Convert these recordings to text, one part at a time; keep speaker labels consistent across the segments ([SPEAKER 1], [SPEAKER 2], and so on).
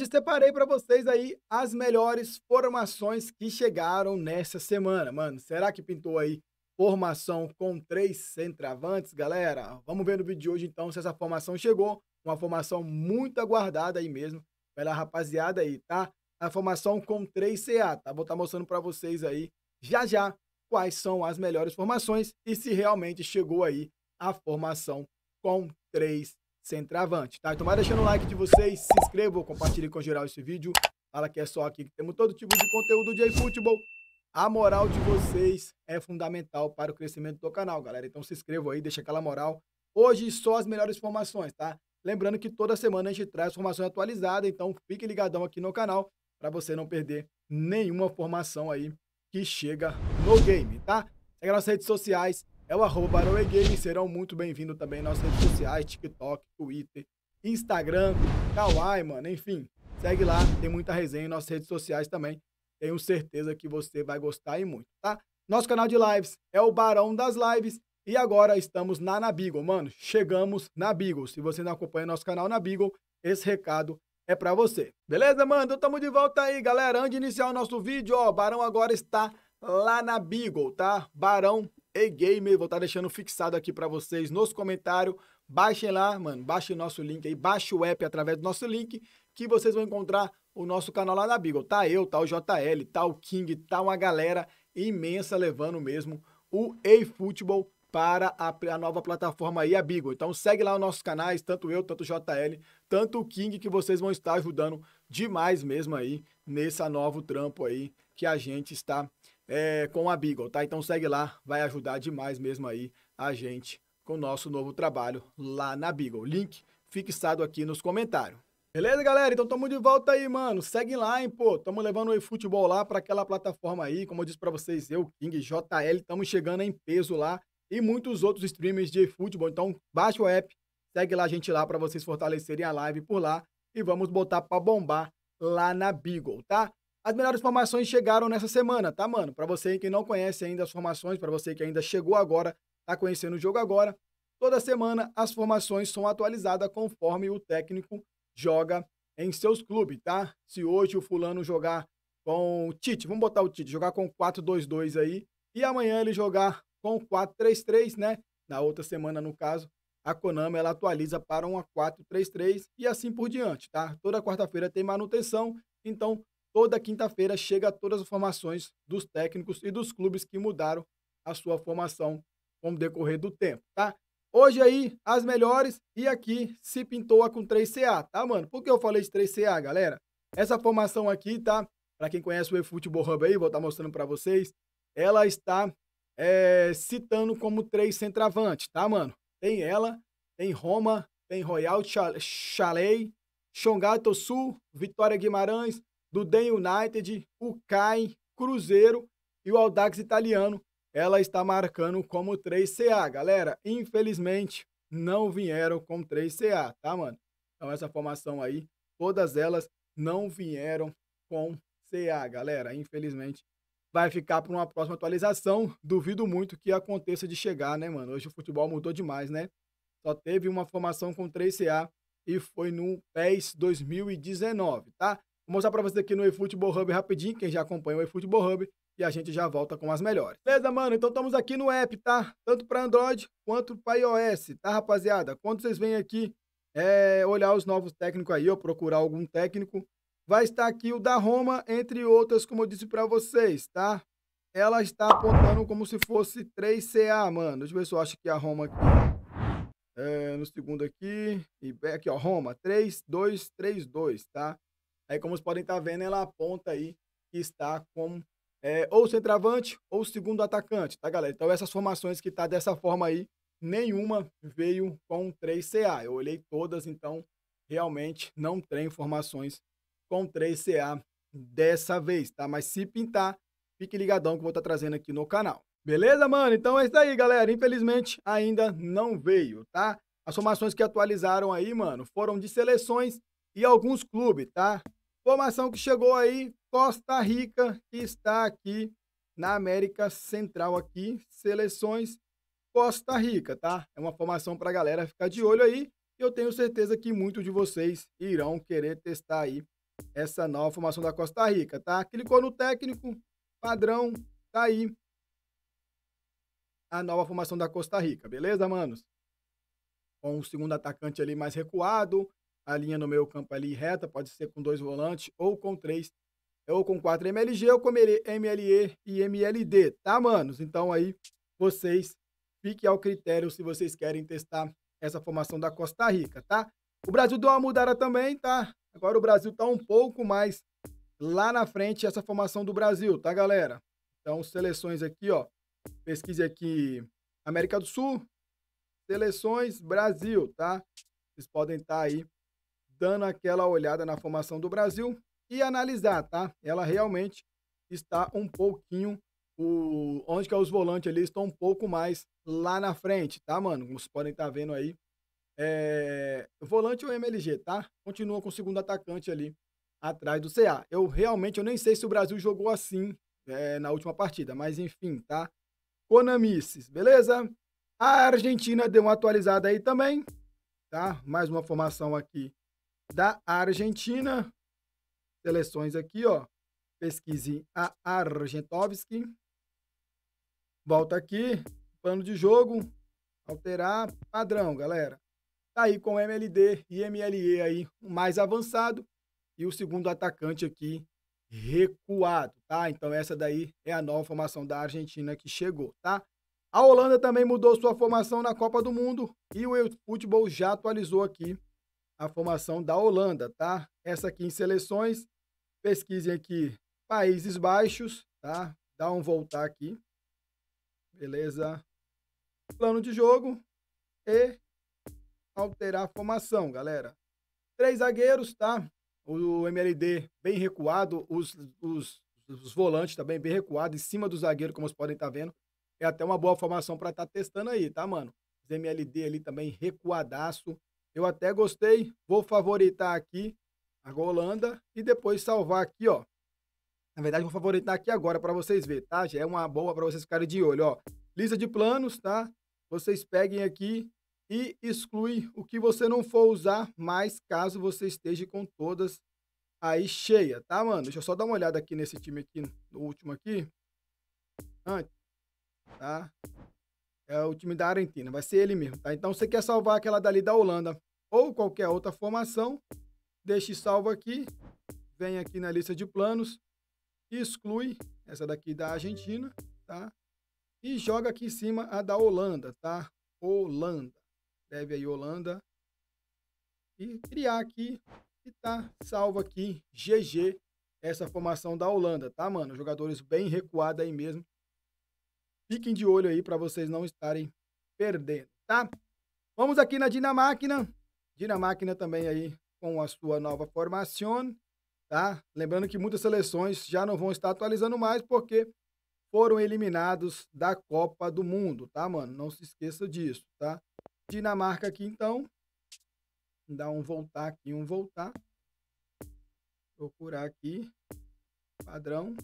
[SPEAKER 1] hoje separei para vocês aí as melhores formações que chegaram nessa semana. Mano, será que pintou aí formação com três centravantes, galera? Vamos ver no vídeo de hoje, então, se essa formação chegou. Uma formação muito aguardada aí mesmo pela rapaziada aí, tá? A formação com três CA, tá? Vou estar tá mostrando para vocês aí já já quais são as melhores formações e se realmente chegou aí a formação com três centroavante, tá? Então vai deixando o like de vocês, se inscrevam, compartilhem com geral esse vídeo. Fala que é só aqui que temos todo tipo de conteúdo de futebol. A moral de vocês é fundamental para o crescimento do canal, galera. Então se inscrevam aí, deixa aquela moral. Hoje só as melhores informações, tá? Lembrando que toda semana a gente traz formação atualizada, então fique ligadão aqui no canal para você não perder nenhuma formação aí que chega no game, tá? Segue nas redes sociais, é o arroba Games. Serão muito bem-vindos também nossas redes sociais, TikTok, Twitter, Instagram, Kawaii, mano, enfim. Segue lá, tem muita resenha em nossas redes sociais também. Tenho certeza que você vai gostar e muito, tá? Nosso canal de lives é o Barão das Lives. E agora estamos na Nabigo, mano. Chegamos na Beagle. Se você não acompanha nosso canal na Beagle, esse recado é para você. Beleza, mano? tamo de volta aí, galera. Antes de iniciar o nosso vídeo, ó, Barão agora está lá na Beagle, tá? Barão e Gamer. Vou estar tá deixando fixado aqui para vocês nos comentários. Baixem lá, mano, baixe o nosso link aí, baixe o app através do nosso link, que vocês vão encontrar o nosso canal lá na Beagle. Tá eu, tá o JL, tá o King, tá uma galera imensa levando mesmo o eFootball para a, a, nova plataforma aí, a Beagle. Então segue lá os nossos canais, tanto eu, tanto o JL, tanto o King, que vocês vão estar ajudando demais mesmo aí nesse novo trampo aí que a gente está é, com a Beagle, tá? Então segue lá, vai ajudar demais mesmo aí a gente com o nosso novo trabalho lá na Beagle. Link fixado aqui nos comentários. Beleza, galera? Então tamo de volta aí, mano. Segue lá, hein, pô. Tamo levando o eFootball lá para aquela plataforma aí. Como eu disse para vocês, eu, King, JL, tamo chegando em peso lá. E muitos outros streamers de eFootball. Então baixa o app, segue lá a gente lá para vocês fortalecerem a live por lá. E vamos botar para bombar lá na Beagle, tá? As melhores formações chegaram nessa semana, tá, mano? Para você que não conhece ainda as formações, para você que ainda chegou agora, tá conhecendo o jogo agora, toda semana as formações são atualizadas conforme o técnico joga em seus clubes, tá? Se hoje o fulano jogar com o Tite, vamos botar o Tite, jogar com 4-2-2 aí, e amanhã ele jogar com 4-3-3, né? Na outra semana, no caso, a Konami ela atualiza para uma 4-3-3 e assim por diante, tá? Toda quarta-feira tem manutenção, então Toda quinta-feira chega todas as formações dos técnicos e dos clubes que mudaram a sua formação com o decorrer do tempo, tá? Hoje aí, as melhores e aqui se pintou a com 3CA, tá, mano? Por que eu falei de 3CA, galera? Essa formação aqui, tá? Para quem conhece o eFootball Hub aí, vou estar tá mostrando para vocês. Ela está é, citando como três centroavante, tá, mano? Tem ela, tem Roma, tem Royal Chalet, Xongato Sul, Vitória Guimarães do Den United, o Caim, Cruzeiro e o Audax italiano. Ela está marcando como 3CA, galera. Infelizmente, não vieram com 3CA, tá, mano? Então, essa formação aí, todas elas não vieram com CA, galera. Infelizmente, vai ficar para uma próxima atualização. Duvido muito que aconteça de chegar, né, mano? Hoje o futebol mudou demais, né? Só teve uma formação com 3CA e foi no PES 2019, tá? Vou mostrar para vocês aqui no eFootball Hub rapidinho, quem já acompanha o eFootball Hub, e a gente já volta com as melhores. Beleza, mano? Então estamos aqui no app, tá? Tanto para Android quanto para iOS, tá, rapaziada? Quando vocês vêm aqui é, olhar os novos técnicos aí, ou procurar algum técnico, vai estar aqui o da Roma, entre outras, como eu disse para vocês, tá? Ela está apontando como se fosse 3CA, mano. Deixa eu ver se eu acho que a Roma aqui... É, no segundo aqui, e aqui ó, Roma, 3, 2, 3, 2, tá? Aí, como vocês podem estar tá vendo, ela aponta aí que está com é, ou centroavante ou segundo atacante, tá, galera? Então, essas formações que tá dessa forma aí, nenhuma veio com 3CA. Eu olhei todas, então, realmente não tem formações com 3CA dessa vez, tá? Mas se pintar, fique ligadão que eu vou estar tá trazendo aqui no canal. Beleza, mano? Então é isso aí, galera. Infelizmente, ainda não veio, tá? As formações que atualizaram aí, mano, foram de seleções e alguns clubes, tá? Informação que chegou aí, Costa Rica que está aqui na América Central aqui, seleções Costa Rica, tá? É uma formação para a galera ficar de olho aí. Eu tenho certeza que muitos de vocês irão querer testar aí essa nova formação da Costa Rica, tá? Clicou no técnico, padrão, tá aí a nova formação da Costa Rica, beleza, manos? Com o segundo atacante ali mais recuado, a linha no meio campo ali reta, pode ser com dois volantes ou com três, ou com quatro MLG, ou com MLE e MLD, tá, manos? Então aí vocês fiquem ao critério se vocês querem testar essa formação da Costa Rica, tá? O Brasil deu uma mudada também, tá? Agora o Brasil tá um pouco mais lá na frente essa formação do Brasil, tá, galera? Então, seleções aqui, ó. Pesquise aqui América do Sul, seleções Brasil, tá? Vocês podem estar tá aí dando aquela olhada na formação do Brasil e analisar, tá? Ela realmente está um pouquinho o onde que é os volantes ali estão um pouco mais lá na frente, tá, mano? Como vocês podem estar tá vendo aí. É... Volante é ou MLG, tá? Continua com o segundo atacante ali atrás do CA. Eu realmente eu nem sei se o Brasil jogou assim é, na última partida, mas enfim, tá? Konamices, beleza? A Argentina deu uma atualizada aí também, tá? Mais uma formação aqui da Argentina. Seleções aqui, ó. Pesquise a Argentovski. Volta aqui, plano de jogo, alterar padrão, galera. Tá aí com MLD e MLE aí, o mais avançado e o segundo atacante aqui recuado, tá? Então essa daí é a nova formação da Argentina que chegou, tá? A Holanda também mudou sua formação na Copa do Mundo e o futebol já atualizou aqui a formação da Holanda, tá? Essa aqui em seleções, pesquisem aqui Países Baixos, tá? Dá um voltar aqui. Beleza? Plano de jogo e alterar a formação, galera. Três zagueiros, tá? O MLD bem recuado, os, os, os volantes também bem recuado em cima do zagueiro, como vocês podem estar tá vendo. É até uma boa formação para estar tá testando aí, tá, mano? Os MLD ali também recuadaço. Eu até gostei, vou favoritar aqui a Holanda e depois salvar aqui, ó. Na verdade, vou favoritar aqui agora para vocês verem, tá? Já é uma boa para vocês ficarem de olho, ó. Lista de planos, tá? Vocês peguem aqui e exclui o que você não for usar mais caso você esteja com todas aí cheia, tá, mano? Deixa eu só dar uma olhada aqui nesse time aqui, no último aqui. Antes, tá? É o time da Argentina, vai ser ele mesmo, tá? Então você quer salvar aquela dali da Holanda ou qualquer outra formação, deixe salvo aqui, vem aqui na lista de planos, exclui essa daqui da Argentina, tá? E joga aqui em cima a da Holanda, tá? Holanda. Escreve aí Holanda. E criar aqui e tá salvo aqui GG essa formação da Holanda, tá, mano? Jogadores bem recuados aí mesmo. Fiquem de olho aí para vocês não estarem perdendo, tá? Vamos aqui na Dinamáquina. Dinamáquina também aí com a sua nova formação, tá? Lembrando que muitas seleções já não vão estar atualizando mais porque foram eliminados da Copa do Mundo, tá, mano? Não se esqueça disso, tá? Dinamarca aqui então. Dá um voltar aqui, um voltar. Procurar aqui. Padrão.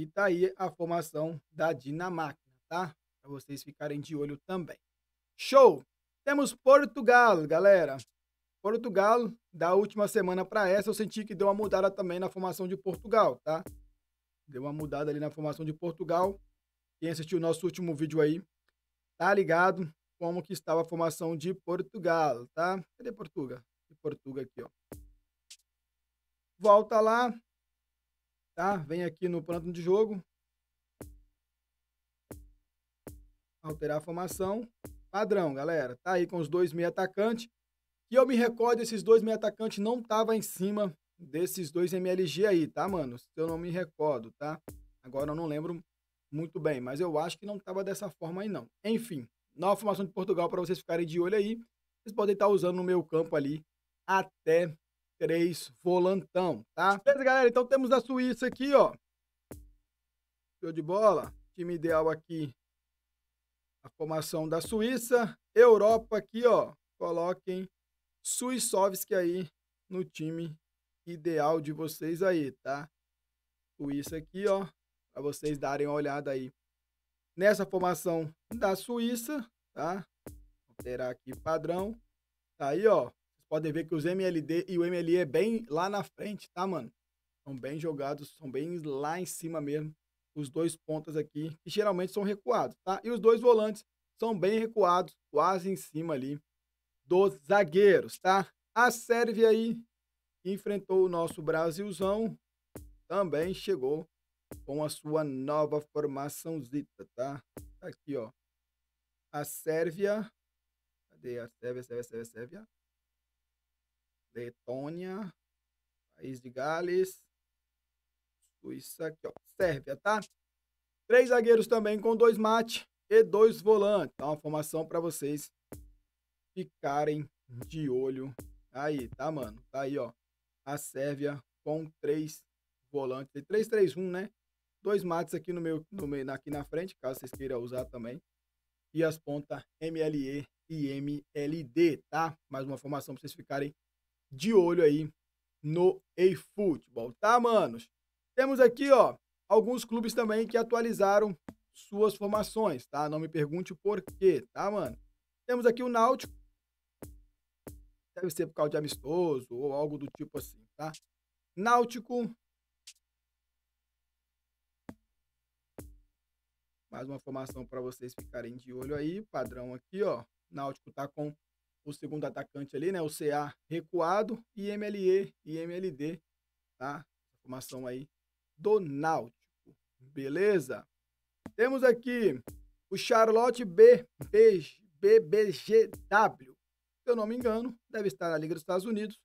[SPEAKER 1] E tá aí a formação da Dinamarca, tá? Para vocês ficarem de olho também. Show! Temos Portugal, galera. Portugal, da última semana para essa, eu senti que deu uma mudada também na formação de Portugal, tá? Deu uma mudada ali na formação de Portugal. Quem assistiu o nosso último vídeo aí, tá ligado como que estava a formação de Portugal, tá? Cadê Portugal? Portugal aqui, ó. Volta lá, tá? Vem aqui no plano de jogo. Alterar a formação. Padrão, galera. Tá aí com os dois meia atacantes. E eu me recordo, esses dois meia atacantes não tava em cima desses dois MLG aí, tá, mano? Se eu não me recordo, tá? Agora eu não lembro muito bem, mas eu acho que não tava dessa forma aí, não. Enfim, nova formação de Portugal para vocês ficarem de olho aí. Vocês podem estar tá usando no meu campo ali até três volantão, tá? Beleza, galera? Então temos da Suíça aqui, ó. Show de bola. Time ideal aqui. A formação da Suíça. Europa aqui, ó. Coloquem Suissovski aí no time ideal de vocês aí, tá? Suíça aqui, ó. Pra vocês darem uma olhada aí nessa formação da Suíça, tá? Alterar aqui padrão. Tá aí, ó podem ver que os MLD e o MLE é bem lá na frente, tá, mano? São bem jogados, são bem lá em cima mesmo. Os dois pontas aqui, que geralmente são recuados, tá? E os dois volantes são bem recuados, quase em cima ali dos zagueiros, tá? A Sérvia aí enfrentou o nosso Brasilzão, também chegou com a sua nova zita, tá? tá? Aqui, ó. A Sérvia. Cadê a Sérvia, Sérvia, Sérvia, Sérvia? Letônia, País de Gales, Suíça, aqui, ó, Sérvia, tá? Três zagueiros também com dois mate e dois volantes. Então, uma formação para vocês ficarem de olho aí, tá, mano? Tá aí, ó. A Sérvia com três volantes. três três um, né? Dois mates aqui no meu, no meio, aqui na frente, caso vocês queiram usar também. E as pontas MLE e MLD, tá? Mais uma formação para vocês ficarem de olho aí no eFootball, tá, manos? Temos aqui, ó, alguns clubes também que atualizaram suas formações, tá? Não me pergunte o porquê, tá, mano? Temos aqui o Náutico. Deve ser por causa de amistoso ou algo do tipo assim, tá? Náutico. Mais uma formação para vocês ficarem de olho aí, padrão aqui, ó. Náutico tá com o segundo atacante ali, né? O CA recuado e MLE e MLD, tá? Formação aí do Náutico, beleza? Temos aqui o Charlotte B, B, BBGW. Se eu não me engano, deve estar na Liga dos Estados Unidos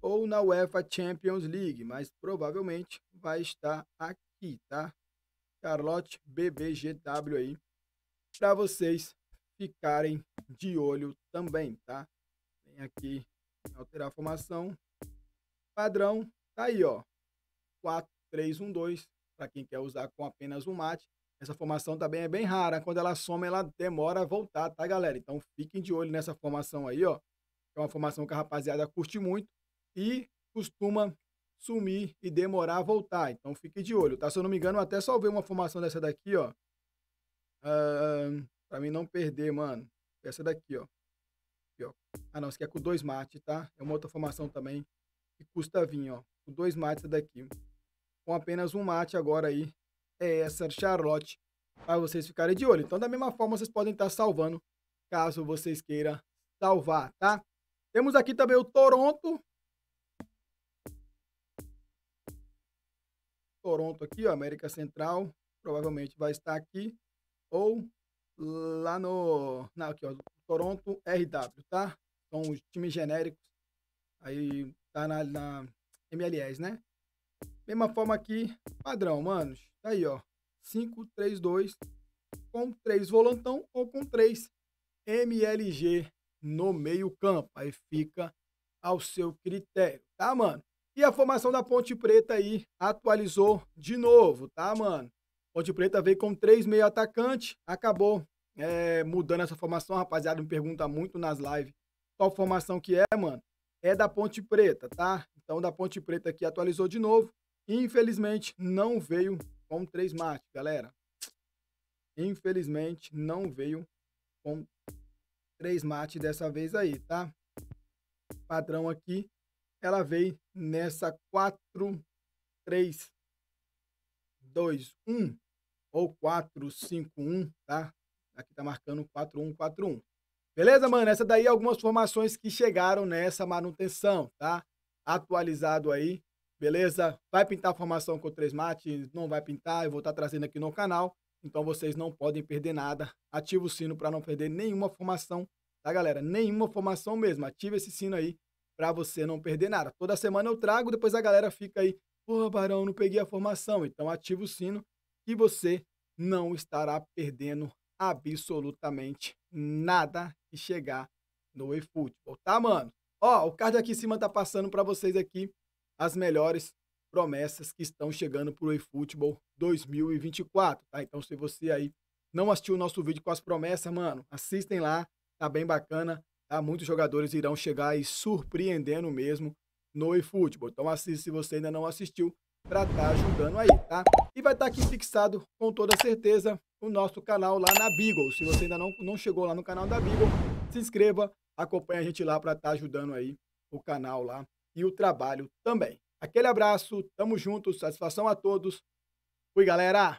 [SPEAKER 1] ou na UEFA Champions League, mas provavelmente vai estar aqui, tá? Charlotte BBGW aí, para vocês ficarem de olho também, tá? Vem aqui alterar a formação. Padrão, tá aí, ó. 4, 3, 1, 2. Para quem quer usar com apenas um mate. Essa formação também é bem rara. Quando ela soma, ela demora a voltar, tá, galera? Então fiquem de olho nessa formação aí, ó. É uma formação que a rapaziada curte muito e costuma sumir e demorar a voltar. Então fique de olho, tá? Se eu não me engano, até ver uma formação dessa daqui, ó. Uh, pra mim não perder, mano. Essa daqui, ó. Aqui, ó. Ah, não, isso aqui é com dois mate, tá? É uma outra formação também que custa vinho, ó. Com dois mates daqui. Com apenas um mate agora aí, é essa Charlotte, para vocês ficarem de olho. Então, da mesma forma, vocês podem estar tá salvando, caso vocês queiram salvar, tá? Temos aqui também o Toronto. Toronto aqui, ó, América Central. Provavelmente vai estar aqui. Ou lá no. Não, aqui, ó, Toronto RW, tá? São os times genéricos. Aí tá na, na MLS, né? Mesma forma aqui, padrão, manos. Tá aí, ó. 5, 3, 2, com 3 volantão ou com 3 MLG no meio-campo. Aí fica ao seu critério, tá, mano? E a formação da Ponte Preta aí atualizou de novo, tá, mano? Ponte Preta veio com três meio atacante, acabou é, mudando essa formação. Rapaziada, me pergunta muito nas lives qual formação que é, mano. É da Ponte Preta, tá? Então, da Ponte Preta aqui atualizou de novo. infelizmente, não veio com três mates, galera. Infelizmente, não veio com três mates dessa vez aí, tá? Padrão aqui, ela veio nessa 4, 3, 2, 1 ou 451, tá? Aqui tá marcando 4141. Beleza, mano? Essa daí é algumas formações que chegaram nessa manutenção, tá? Atualizado aí, beleza? Vai pintar a formação com 3 mates? Não vai pintar, eu vou estar tá trazendo aqui no canal. Então vocês não podem perder nada. Ativa o sino para não perder nenhuma formação, tá, galera? Nenhuma formação mesmo. Ativa esse sino aí para você não perder nada. Toda semana eu trago, depois a galera fica aí, porra, Barão, não peguei a formação. Então ativa o sino que você não estará perdendo absolutamente nada que chegar no eFootball, tá, mano? Ó, o card aqui em cima tá passando para vocês aqui as melhores promessas que estão chegando para o eFootball 2024, tá? Então, se você aí não assistiu o nosso vídeo com as promessas, mano, assistem lá, tá bem bacana, tá? Muitos jogadores irão chegar aí surpreendendo mesmo no eFootball. Então, assiste se você ainda não assistiu, para estar tá ajudando aí, tá? E vai estar tá aqui fixado com toda certeza o nosso canal lá na Beagle. Se você ainda não, não chegou lá no canal da Beagle, se inscreva, acompanhe a gente lá para estar tá ajudando aí o canal lá e o trabalho também. Aquele abraço, tamo junto, satisfação a todos. Fui, galera!